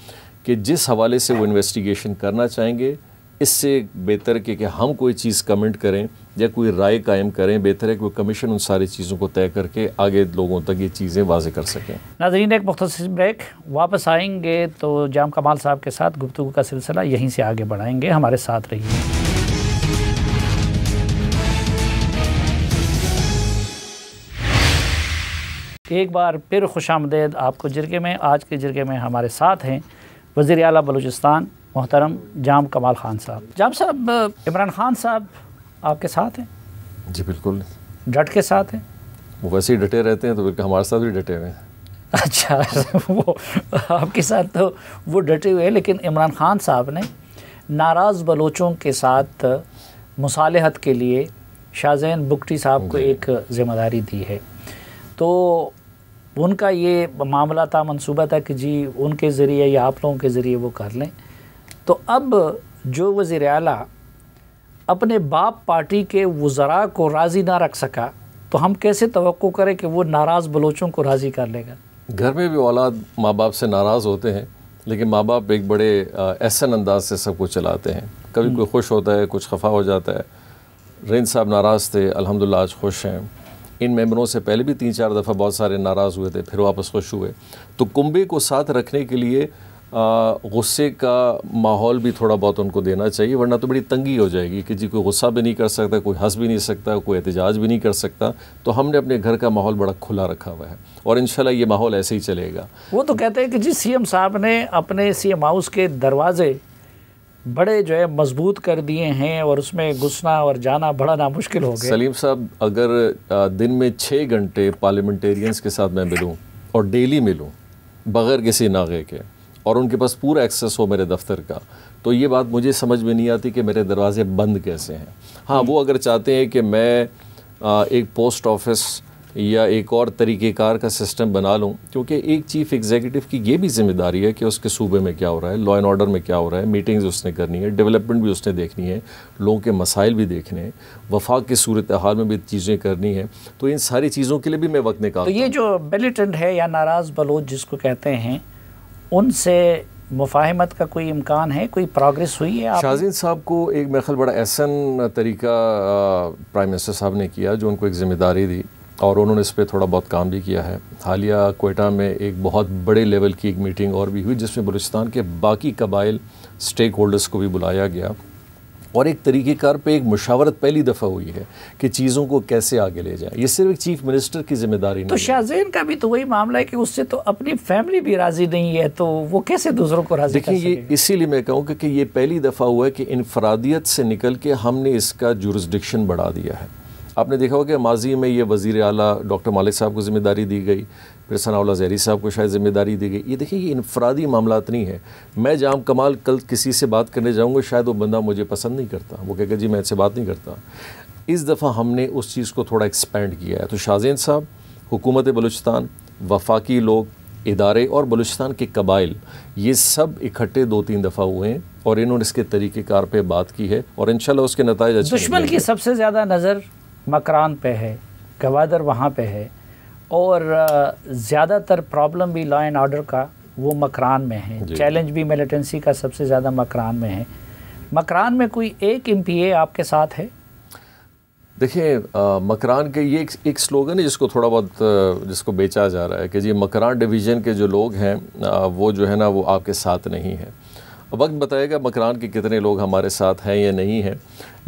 कि जिस हवाले से वो इन्वेस्टिगेशन करना चाहेंगे इससे बेहतर कि, कि हम कोई चीज़ कमेंट करें या कोई राय कायम करें बेहतर है कि वो कमीशन उन सारी चीज़ों को तय करके आगे लोगों तक ये चीज़ें वाजे कर सकें नाजरीन एक मुख्त ब्रेक वापस आएंगे तो जाम कमाल साहब के साथ गुफ्तु का सिलसिला यहीं से आगे बढ़ाएंगे हमारे साथ रहिए एक बार फिर खुश आमदेद आपको जिरगे में आज के जिरगे में हमारे साथ हैं वज़ी अला बलूचिस्तान मोहतरम जाम कमाल ख़ान साहब जाम साहब इमरान खान साहब आपके साथ हैं जी बिल्कुल डट के साथ हैं वो वैसे ही डटे रहते हैं तो बिल्कुल हमारे साथ भी डटे हुए हैं अच्छा वो आपके साथ तो वो डटे हुए हैं लेकिन इमरान खान साहब ने नाराज़ बलोचों के साथ मुसालहत के लिए शाहजैन बुगटी साहब को एक ज़िम्मेदारी दी है तो उनका ये मामला था मनसूबा था कि जी उनके ज़रिए या आप लोगों के ज़रिए वो कर लें तो अब जो वज़ी अला अपने बाप पार्टी के वज़रा को राज़ी ना रख सका तो हम कैसे तो करें कि वो नाराज़ बलोचों को राज़ी कर लेगा घर में भी औलाद माँ बाप से नाराज़ होते हैं लेकिन माँ बाप एक बड़े एहसन अंदाज से सब कुछ चलाते हैं कभी हम्म। कोई खुश होता है कुछ खफा हो जाता है रेंद साहब नाराज़ थे अलहमदिल्ला आज खुश हैं इन मेम्बरों से पहले भी तीन चार दफ़ा बहुत सारे नाराज़ हुए थे फिर वापस खुश हुए तो कुंबे को साथ रखने के लिए गुस्से का माहौल भी थोड़ा बहुत उनको देना चाहिए वरना तो बड़ी तंगी हो जाएगी कि जी कोई गुस्सा भी नहीं कर सकता कोई हंस भी नहीं सकता कोई एहतजाज भी नहीं कर सकता तो हमने अपने घर का माहौल बड़ा खुला रखा हुआ है और इंशाल्लाह ये माहौल ऐसे ही चलेगा वो तो कहते हैं कि जी सीएम साहब ने अपने एम हाउस के दरवाजे बड़े जो है मजबूत कर दिए हैं और उसमें घुसना और जाना बड़ा नामुश्किल हो गया सलीम साहब अगर दिन में छः घंटे पार्लियामेंटेरियंस के साथ मैं मिलूँ और डेली मिलूँ बग़ैर किसी नागे के और उनके पास पूरा एक्सेस हो मेरे दफ्तर का तो ये बात मुझे समझ में नहीं आती कि मेरे दरवाजे बंद कैसे हैं हाँ वो अगर चाहते हैं कि मैं आ, एक पोस्ट ऑफिस या एक और तरीक़ेकार का सिस्टम बना लूँ क्योंकि एक चीफ़ एग्जीक्यूटिव की ये भी जिम्मेदारी है कि उसके सूबे में क्या हो रहा है लॉ एंड ऑर्डर में क्या हो रहा है मीटिंग्स उसने करनी है डेवलपमेंट भी उसने देखनी है लोगों के मसाइल भी देखने हैं वफाक की सूरत हाल में भी चीज़ें करनी है तो इन सारी चीज़ों के लिए भी मैं वक्त निकाल तो ये जो मिलिटेंट है या नाराज़ बलोच जिसको कहते हैं उनसे मुफाहमत का कोई इम्कान है कोई प्रोग्रेस हुई है शाहजीन साहब को एक मेरे ख्याल बड़ा एहसन तरीका प्राइम मिनिस्टर साहब ने किया जो उनको एक ज़िम्मेदारी दी और उन्होंने इस पर थोड़ा बहुत काम भी किया है हालिया कोयटा में एक बहुत बड़े लेवल की एक मीटिंग और भी हुई जिसमें बलूचिस्तान के बाकी कबाइल स्टेक होल्डर्स को भी बुलाया गया और एक तरीक़ेकार पे एक मुशावरत पहली दफ़ा हुई है कि चीज़ों को कैसे आगे ले जाए ये सिर्फ एक चीफ मिनिस्टर की जिम्मेदारी तो शाहजैन का भी तो वही मामला है कि उससे तो अपनी फैमिली भी राज़ी नहीं है तो वो कैसे दूसरों को राज़ी देखिए ये इसीलिए मैं कहूँ कि ये पहली दफ़ा हुआ है कि इनफरादियत से निकल के हमने इसका जुरिस्डिक्शन बढ़ा दिया है आपने देखा होगा कि माजी में ये वज़ी अली डॉक्टर मालिक साहब को ज़िम्मेदारी दी गई फिर सनाउल्ला जहरी साहब को शायद जिम्मेदारी दी गई ये देखिए ये इनफरादी मामला नहीं है मैं जाम कमाल कल किसी से बात करने जाऊँगा शायद वो बंदा मुझे पसंद नहीं करता वो कहकर जी मैं इससे बात नहीं करता इस दफ़ा हमने उस चीज़ को थोड़ा एक्सपेंड किया है तो शाहजैन साहब हुकूमत बलूचिस्तान वफाकी लोग इदारे और बलूचिस्तान के कबाइल ये सब इकट्ठे दो तीन दफ़ा हुए हैं और इन्होंने इसके तरीक़ेकार पे बात की है और इन उसके नतज दुश्मन की सबसे ज़्यादा नज़र मकरान पे है गवादर वहाँ पे है और ज़्यादातर प्रॉब्लम भी लॉ एंड ऑर्डर का वो मकरान में है चैलेंज भी मिलिटेंसी का सबसे ज़्यादा मकरान में है मकरान में कोई एक एम आपके साथ है देखिए मकरान के ये एक, एक स्लोगन है जिसको थोड़ा बहुत जिसको बेचा जा रहा है कि जी मकरान डिवीज़न के जो लोग हैं वो जो है ना वो आपके साथ नहीं है वक्त बताएगा मकरान के कितने लोग हमारे साथ हैं या नहीं हैं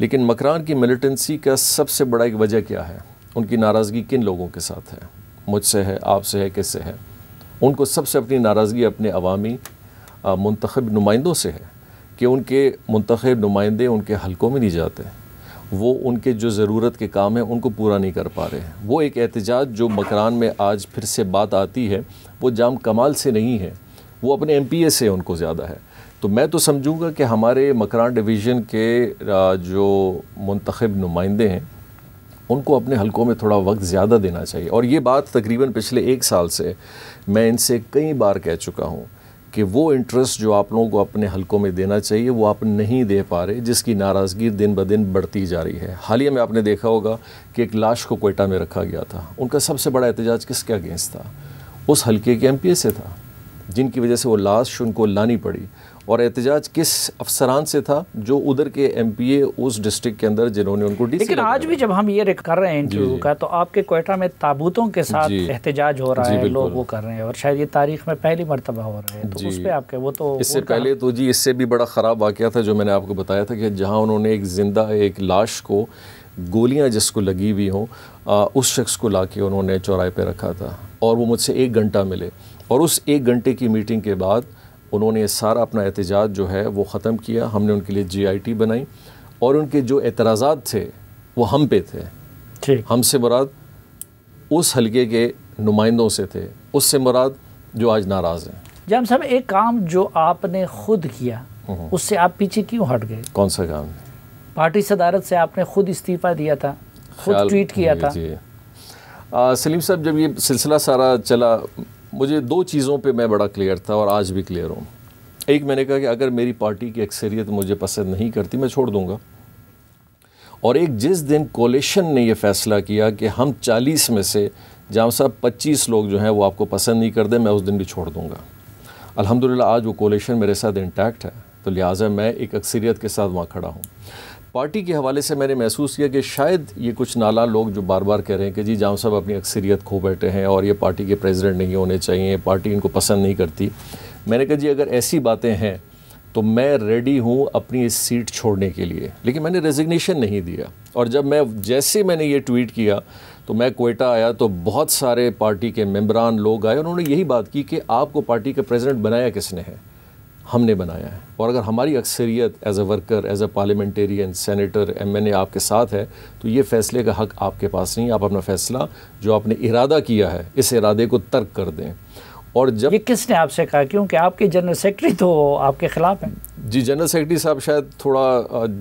लेकिन मकरान की मिलिटेंसी का सबसे बड़ा एक वजह क्या है उनकी नाराज़गी किन लोगों के साथ है मुझसे है आपसे है किससे है उनको सबसे अपनी नाराज़गी अपने अवामी मंतखब नुमाइंदों से है कि उनके मंतखब नुमाइंदे उनके हलकों में नहीं जाते वो उनके जो ज़रूरत के काम हैं उनको पूरा नहीं कर पा रहे हैं वो एक एहतजाज जो मकरान में आज फिर से बात आती है वो जाम कमाल से नहीं है वो अपने एम पी ए से उनको ज़्यादा है तो मैं तो समझूंगा कि हमारे मकरान डिवीज़न के जो मंतखब नुमाइंदे हैं उनको अपने हलकों में थोड़ा वक्त ज़्यादा देना चाहिए और ये बात तकरीबन पिछले एक साल से मैं इनसे कई बार कह चुका हूँ कि वो इंटरेस्ट जो आप लोगों को अपने हलकों में देना चाहिए वो आप नहीं दे पा रहे जिसकी नाराज़गी दिन ब दिन बढ़ती जा रही है हालिया में आपने देखा होगा कि एक लाश को कोयटा में रखा गया था उनका सबसे बड़ा एहतजाज किसके अगेंस्ट था उस हल्के के एम से था जिनकी वजह से वो लाश उनको लानी पड़ी और एहतजाज किस अफसरान से था जो उधर के एम पी ए उस डिस्ट्रिक्ट के अंदर जिन्होंने उनको लेकिन आज भी जब हम ये कर रहे हैं इंटरव्यू का तो आपके कोयटा में ताबूतों के साथ एहतजाज हो रहा है लोग वो कर रहे हैं और शायद ये तारीख में पहली मरतबा हो रहा है तो उस पर आपके वो तो इससे पहले तो जी इससे भी बड़ा ख़राब वाक़ था जो मैंने आपको बताया था कि जहाँ उन्होंने एक ज़िंदा एक लाश को गोलियाँ जिसको लगी हुई हों उस शख्स को ला के उन्होंने चौराहे पर रखा था और वो मुझसे एक घंटा मिले और उस एक घंटे की मीटिंग के बाद उन्होंने सारा अपना एहतजाज जो है वो ख़त्म किया हमने उनके लिए टी बनाई और उनके जो एतराजात थे वो हम पे थे हमसे मुराद उस हलके के नुमाइंदों से थे उससे मुराद जो आज नाराज़ हैं जाम साहब एक काम जो आपने खुद किया हम्म। उससे आप पीछे क्यों हट गए कौन सा काम पार्टी सदारत से आपने खुद इस्तीफ़ा दिया था खुद ट्वीट किया था आ, सलीम साहब जब ये सिलसिला सारा चला मुझे दो चीज़ों पे मैं बड़ा क्लियर था और आज भी क्लियर हूँ एक मैंने कहा कि अगर मेरी पार्टी की अक्सरियत मुझे पसंद नहीं करती मैं छोड़ दूँगा और एक जिस दिन कोलेशन ने यह फ़ैसला किया कि हम 40 में से जहाँ साहब पच्चीस लोग जो हैं वो आपको पसंद नहीं करते मैं उस दिन भी छोड़ दूँगा अलहमदिल्ला आज वो कोलेशन मेरे साथ इंटैक्ट है तो लिहाजा मैं एक अक्सरियत के साथ वहाँ खड़ा हूँ पार्टी के हवाले से मैंने महसूस किया कि शायद ये कुछ नाला लोग जो बार बार कह रहे हैं कि जी जाम साहब अपनी अक्सरियत खो बैठे हैं और ये पार्टी के प्रेसिडेंट नहीं होने चाहिए पार्टी इनको पसंद नहीं करती मैंने कहा जी अगर ऐसी बातें हैं तो मैं रेडी हूँ अपनी इस सीट छोड़ने के लिए लेकिन मैंने रेजिग्नेशन नहीं दिया और जब मैं जैसे मैंने ये ट्वीट किया तो मैं कोयटा आया तो बहुत सारे पार्टी के मेम्बरान लोग आए उन्होंने यही बात की कि आपको पार्टी का प्रेजिडेंट बनाया किसने है हमने बनाया है और अगर हमारी अक्सरियत as a worker as a parliamentarian senator M N A आपके साथ है तो ये फैसले का हक आपके पास नहीं आप अपना फैसला जो आपने इरादा किया है इस इरादे को तर्क कर दें और जब ये किसने आपसे कहा क्योंकि आपके जनरल सेक्रेटरी तो आपके ख़िलाफ़ हैं जी जनरल सेक्रेटरी साहब शायद थोड़ा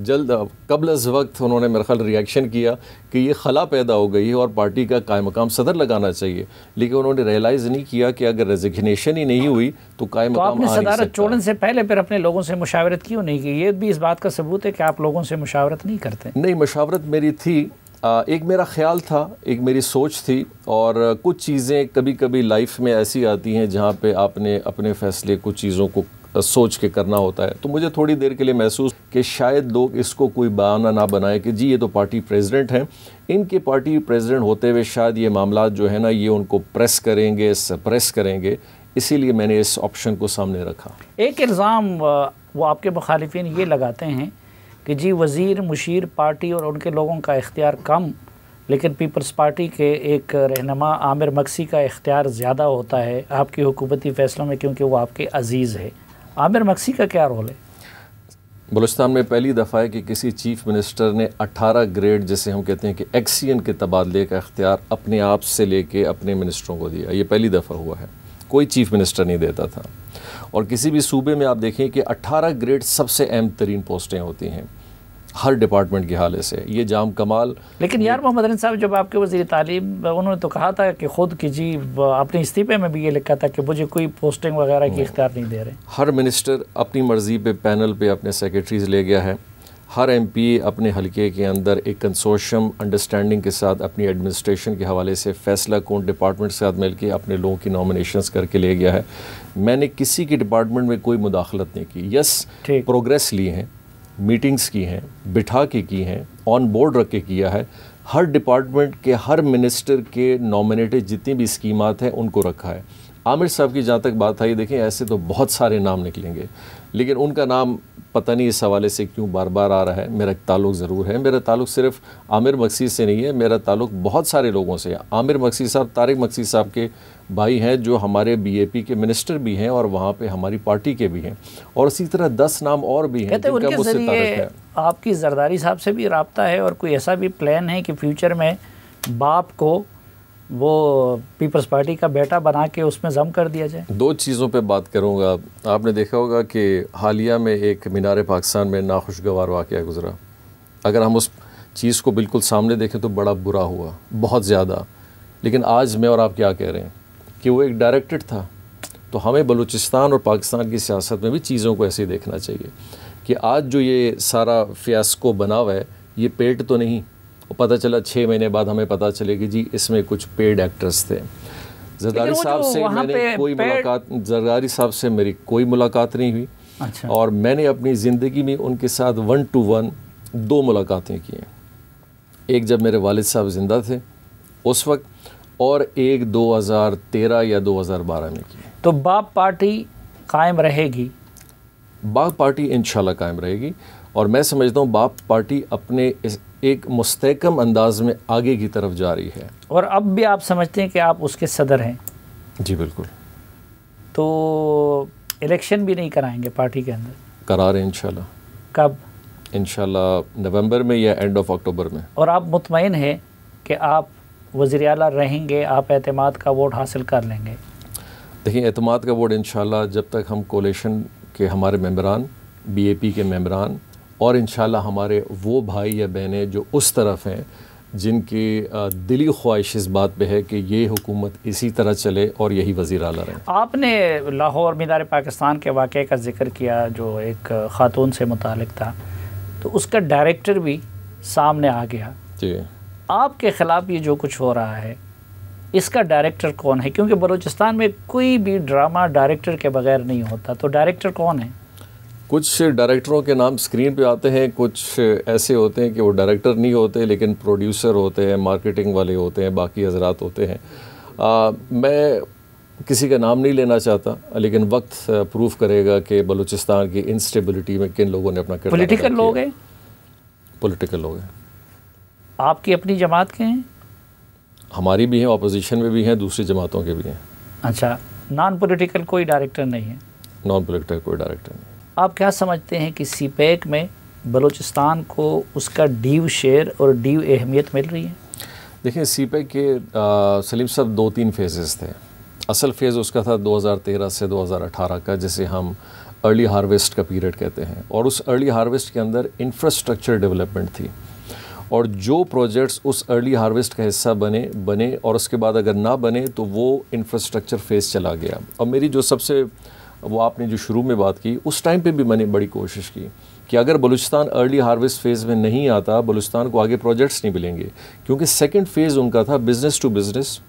जल्द कबल वक्त उन्होंने मेरे ख्याल रिएक्शन किया कि ये खला पैदा हो गई है और पार्टी का काय मकाम सदर लगाना चाहिए लेकिन उन्होंने रियलाइज़ नहीं किया कि अगर रेजिग्नेशन ही नहीं हुई तो कायम तो आपने सदारत छोड़ने से पहले फिर अपने लोगों से मुशावरत क्यों नहीं की ये भी इस बात का सबूत है कि आप लोगों से मुशावरत नहीं करते नहीं मशावरत मेरी थी एक मेरा ख्याल था एक मेरी सोच थी और कुछ चीज़ें कभी कभी लाइफ में ऐसी आती हैं जहाँ पे आपने अपने फैसले कुछ चीज़ों को सोच के करना होता है तो मुझे थोड़ी देर के लिए महसूस कि शायद लोग इसको कोई बहाना ना बनाए कि जी ये तो पार्टी प्रेसिडेंट हैं इनके पार्टी प्रेसिडेंट होते हुए शायद ये मामला जो है ना ये उनको प्रेस करेंगे सप्रेस करेंगे इसीलिए मैंने इस ऑप्शन को सामने रखा एक इल्ज़ाम वो आपके मुखालिफिन ये लगाते हैं कि जी वज़ीर मुशीर पार्टी और उनके लोगों का इख्तियार कम लेकिन पीपल्स पार्टी के एक रहनमा आमिर मक्सी का इख्तियार ज़्यादा होता है आपकी हुकूमती फ़ैसलों में क्योंकि वो आपके अजीज़ है आमिर मक्सी का क्या रोल है बलुस्तान में पहली दफ़ा है कि किसी चीफ मिनिस्टर ने 18 ग्रेड जैसे हम कहते हैं कि एक्सीन के तबादले का अख्तियार अपने आप से लेके अपने मिनिस्टरों को दिया ये पहली दफ़ा हुआ है कोई चीफ मिनिस्टर नहीं देता था और किसी भी सूबे में आप देखें कि 18 ग्रेड सबसे अहम तरीन पोस्टें होती हैं हर डिपार्टमेंट के हाले से ये जाम कमाल लेकिन यार मोहम्मद अरिन साहब जब आपके वजी तालीम उन्होंने तो कहा था कि ख़ुद की जी अपने इस्तीफे में भी ये लिखा था कि मुझे कोई पोस्टिंग वगैरह की इख्तियार नहीं दे रहे हर मिनिस्टर अपनी मर्ज़ी पे पैनल पे अपने सेक्रेटरीज ले गया है हर एम पी अपने हलके के अंदर एक कंसोशम अंडरस्टैंडिंग के साथ अपनी एडमिनिस्ट्रेशन के हवाले से फ़ैसला कौन डिपार्टमेंट के साथ मिल के अपने लोगों की नॉमिनेशन करके ले गया है मैंने किसी के डिपार्टमेंट में कोई मुदाखलत नहीं की यस प्रोग्रेस लिए हैं मीटिंग्स की हैं बिठा के की हैं ऑन बोर्ड रख के किया है हर डिपार्टमेंट के हर मिनिस्टर के नॉमिनेटेड जितनी भी स्कीमात हैं उनको रखा है आमिर साहब की जहाँ तक बात आई देखें ऐसे तो बहुत सारे नाम निकलेंगे लेकिन उनका नाम पता नहीं इस हवाले से क्यों बार बार आ रहा है मेरा ताल्लुक ज़रूर है मेरा ताल्लुक सिर्फ आमिर मकसी से नहीं है मेरा ताल्लुक बहुत सारे लोगों से है आमिर मकसी साहब तारिक मकसी साहब के भाई हैं जो हमारे बीएपी के मिनिस्टर भी हैं और वहाँ पे हमारी पार्टी के भी हैं और इसी तरह दस नाम और भी हैं जिनका उनके है आपकी जरदारी साहब से भी रबता है और कोई ऐसा भी प्लान है कि फ्यूचर में बाप को वो पीपल्स पार्टी का बेटा बना के उसमें जम कर दिया जाए दो चीज़ों पे बात करूँगा आपने देखा होगा कि हालिया में एक मीनार पाकिस्तान में नाखुशगवार वाक़ गुज़रा अगर हम उस चीज़ को बिल्कुल सामने देखें तो बड़ा बुरा हुआ बहुत ज़्यादा लेकिन आज मैं और आप क्या कह रहे हैं कि वो एक डायरेक्टेड था तो हमें बलूचिस्तान और पाकिस्तान की सियासत में भी चीज़ों को ऐसे ही देखना चाहिए कि आज जो ये सारा फियास्को बना हुआ है ये पेड तो नहीं पता चला छः महीने बाद हमें पता चले कि जी इसमें कुछ पेड एक्टर्स थे जरदारी साहब से मैंने पे, कोई मुलाकात जरदारी साहब से मेरी कोई मुलाकात नहीं हुई अच्छा। और मैंने अपनी ज़िंदगी में उनके साथ वन टू वन दो मुलाकातें की हैं एक जब मेरे वालिद साहब ज़िंदा थे उस वक्त और एक 2013 या 2012 में की तो बाप पार्टी कायम रहेगी बाप पार्टी इन कायम रहेगी और मैं समझता हूँ बाप पार्टी अपने इस एक मुस्तकम अंदाज में आगे की तरफ जा रही है और अब भी आप समझते हैं कि आप उसके सदर हैं जी बिल्कुल तो इलेक्शन भी नहीं कराएंगे पार्टी के अंदर करा रहे हैं कब इन नवंबर में या एंड ऑफ अक्टूबर में और आप मुतमिन हैं कि आप वज़ी अला रहेंगे आप एतम का वोट हासिल कर लेंगे देखिए अतमाद का वोट इन जब तक हम कोलेशन के हमारे मम्बरान बी ए पी के मम्बरान और इन हमारे वो भाई या बहनें जो उस तरफ हैं जिनकी दिली ख्वाहिश इस बात पे है कि ये हुकूमत इसी तरह चले और यही वज़ी अला रहे आपने लाहौर मीदार पाकिस्तान के वाक़े का जिक्र किया जो एक ख़ातून से मुतल था तो उसका डायरेक्टर भी सामने आ गया जी आपके ख़िलाफ़ ये जो कुछ हो रहा है इसका डायरेक्टर कौन है क्योंकि बलूचिस्तान में कोई भी ड्रामा डायरेक्टर के बगैर नहीं होता तो डायरेक्टर कौन है कुछ डायरेक्टरों के नाम स्क्रीन पे आते हैं कुछ ऐसे होते हैं कि वो डायरेक्टर नहीं होते लेकिन प्रोड्यूसर होते हैं मार्केटिंग वाले होते हैं बाकी हजरात होते हैं आ, मैं किसी का नाम नहीं लेना चाहता लेकिन वक्त प्रूफ करेगा कि बलूचिस्तान की इंस्टेबिलिटी में किन लोगों ने अपना पोलिटिकल लोग हैं पोलिटिकल लोग हैं आपकी अपनी जमात के हैं हमारी भी हैं अपोजिशन में भी हैं दूसरी जमातों के भी हैं अच्छा नॉन पॉलिटिकल कोई डायरेक्टर नहीं है नॉन पॉलिटिकल कोई डायरेक्टर नहीं आप क्या समझते हैं कि सी e में बलूचिस्तान को उसका डीव शेयर और डीव अहमियत मिल रही है देखिए सी e के आ, सलीम साहब दो तीन फेजेस थे असल फेज़ उसका था 2013 से 2018 का जिसे हम अर्ली हार्वेस्ट का पीरियड कहते हैं और उस अर्ली हार्वेस्ट के अंदर इंफ्रास्ट्रक्चर डेवलपमेंट थी और जो प्रोजेक्ट्स उस अर्ली हार्वेस्ट का हिस्सा बने बने और उसके बाद अगर ना बने तो वो इंफ्रास्ट्रक्चर फेज़ चला गया और मेरी जो सबसे वो आपने जो शुरू में बात की उस टाइम पे भी मैंने बड़ी कोशिश की कि अगर बलूचिस्तान अर्ली हार्वेस्ट फेज़ में नहीं आता बलूचिस्तान को आगे प्रोजेक्ट्स नहीं मिलेंगे क्योंकि सेकेंड फ़ेज़ उनका था business to business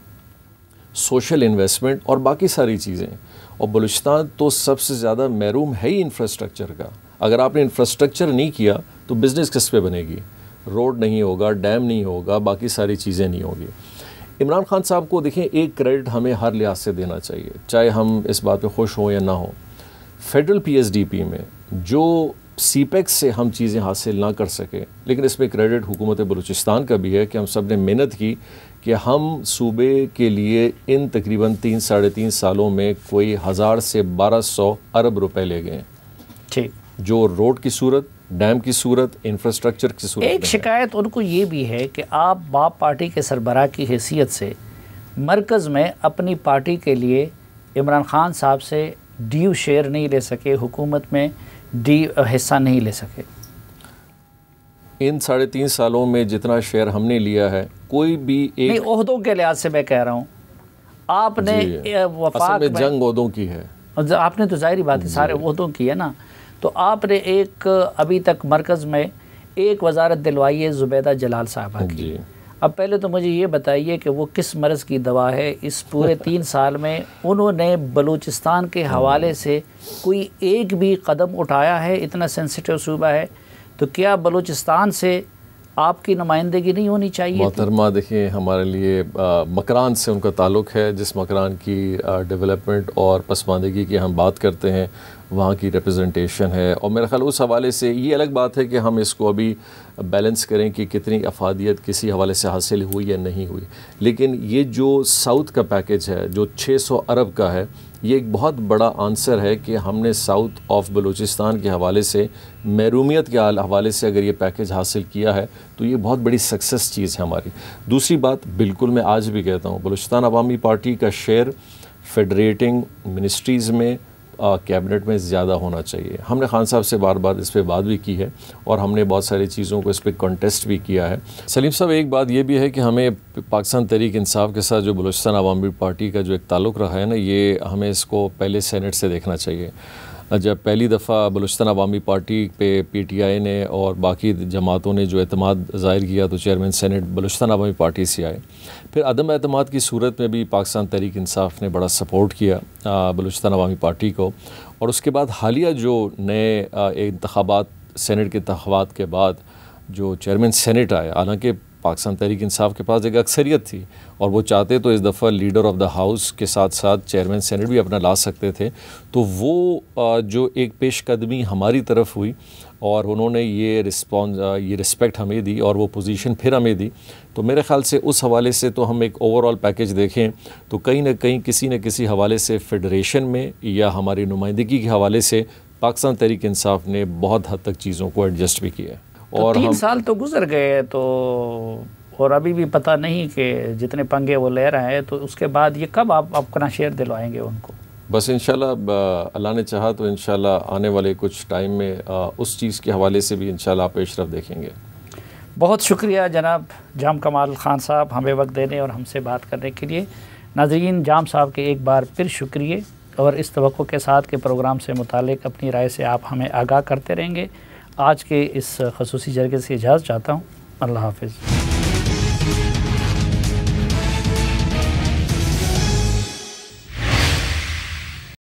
social investment और बाकी सारी चीज़ें और बलूचिस्तान तो सबसे ज़्यादा महरूम है ही इंफ्रास्ट्रक्चर का अगर आपने इंफ्रास्ट्रक्चर नहीं किया तो बिज़नेस किस पे बनेगी रोड नहीं होगा डैम नहीं होगा बाकी सारी चीज़ें नहीं होगी इमरान खान साहब को देखें एक क्रेडिट हमें हर लिहाज से देना चाहिए चाहे हम इस बात पे खुश हों या ना हों फेडरल पीएसडीपी में जो पैक e से हम चीज़ें हासिल ना कर सकें लेकिन इसमें क्रेडिट हुकूमत बलूचिस्तान का भी है कि हम सब ने मेहनत की कि हम सूबे के लिए इन तकरीबन तीन साढ़े तीन सालों में कोई हज़ार से बारह सौ अरब रुपए ले गए ठीक जो रोड की सूरत डैम की सूरत इंफ्रास्ट्रक्चर की सूरत एक शिकायत उनको ये भी है कि आप बाप पार्टी के सरबराह की हैसियत से मरकज़ में अपनी पार्टी के लिए इमरान खान साहब से डी शेयर नहीं ले सके हुकूमत में डी हिस्सा नहीं ले सके इन साढ़े तीन सालों में जितना शेयर हमने लिया है कोई भी एक नहीं के लिहाज से मैं कह रहा हूँ आपने वफाक में, जंग में, की है आपने तो जाहिर बात है सारे उहदों की है ना तो आपने एक अभी तक मरकज़ में एक वजारत दिलवाई है ज़ुबैदा जलाल साहबा की अब पहले तो मुझे ये बताइए कि वो किस मर्ज़ की दवा है इस पूरे तीन साल में उन्होंने बलूचिस्तान के हम्म। हवाले से कोई एक भी कदम उठाया है इतना सेंसिटिव सूबा है तो क्या बलूचिस्तान से आपकी नुमाइंदगी नहीं होनी चाहिए मोहतरमा देखिए हमारे लिए मकरान से उनका ताल्लुक़ है जिस मकरान की डेवलपमेंट और पसमानदगी की हम बात करते हैं वहाँ की रिप्रेजेंटेशन है और मेरा ख्याल उस हवाले से ये अलग बात है कि हम इसको अभी बैलेंस करें कि कितनी अफादियत किसी हवाले से हासिल हुई या नहीं हुई लेकिन ये जो साउथ का पैकेज है जो 600 अरब का है ये एक बहुत बड़ा आंसर है कि हमने साउथ ऑफ बलूचिस्तान के हवाले से महरूमियत के हवाले से अगर ये पैकेज हासिल किया है तो ये बहुत बड़ी सक्सेस चीज़ है हमारी दूसरी बात बिल्कुल मैं आज भी कहता हूँ बलूचिस्तान अवामी पार्टी का शेयर फेडरेटिंग मिनिस्ट्रीज़ में कैबिनेट में ज़्यादा होना चाहिए हमने खान साहब से बार बार इस पर बात भी की है और हमने बहुत सारी चीज़ों को इस पर कंटेस्ट भी किया है सलीम साहब एक बात यह भी है कि हमें पाकिस्तान तहरीक इंसाफ के साथ जो बलूचिस्तान आवामी पार्टी का जो एक ताल्लुक रहा है ना ये हमें इसको पहले सेनेट से देखना चाहिए जब पहली दफ़ा बलूचस्तान अवामी पार्टी पे पीटीआई ने और बाकी जमातों ने जो अतमाद ज़ाहिर किया तो chairman senate Balochistan Awami Party से आए फिर अदम अहतम की सूरत में भी पाकिस्तान तहरीक इंसाफ ने बड़ा सपोर्ट किया बलूचिस्तान अवामी पार्टी को और उसके बाद हालिया जो नए इंतबात सेनेट के इंतबात के बाद जो चेयरमैन सेनेट आए हालांकि पाकिस्तान तहरीक इंसाफ के पास एक अक्सरियत थी और वो चाहते तो इस दफ़ा लीडर ऑफ द हाउस के साथ साथ चेयरमैन सेनेट भी अपना ला सकते थे तो वो जो एक पेशकदमी हमारी तरफ हुई और उन्होंने ये रिस्पॉन्स ये रिस्पेक्ट हमें दी और वो पोजीशन फिर हमें दी तो मेरे ख्याल से उस हवाले से तो हम एक ओवरऑल पैकेज देखें तो कहीं ना कहीं किसी न किसी हवाले से फेडरेशन में या हमारी नुमाइंदगी के हवाले से पाकिस्तान तहरीक इंसाफ ने बहुत हद तक चीज़ों को एडजस्ट भी किया है तो और तीन साल तो गुजर गए तो और अभी भी पता नहीं कि जितने पंगे वो ले रहे हैं तो उसके बाद ये कब आप अपना शेयर दिलवाएंगे उनको बस इन अल्लाह ने चाहा तो इन आने वाले कुछ टाइम में आ, उस चीज़ के हवाले से भी इन आप पेशरफ देखेंगे बहुत शुक्रिया जनाब जाम कमाल ख़ान साहब हमें वक्त देने और हमसे बात करने के लिए नाजरीन जाम साहब के एक बार फिर शुक्रिया और इस तो के साथ के प्रोग्राम से मुतक अपनी राय से आप हमें आगाह करते रहेंगे आज के इस खसूसी जरगे से इजाज़त चाहता हूँ अल्लाह हाफिज़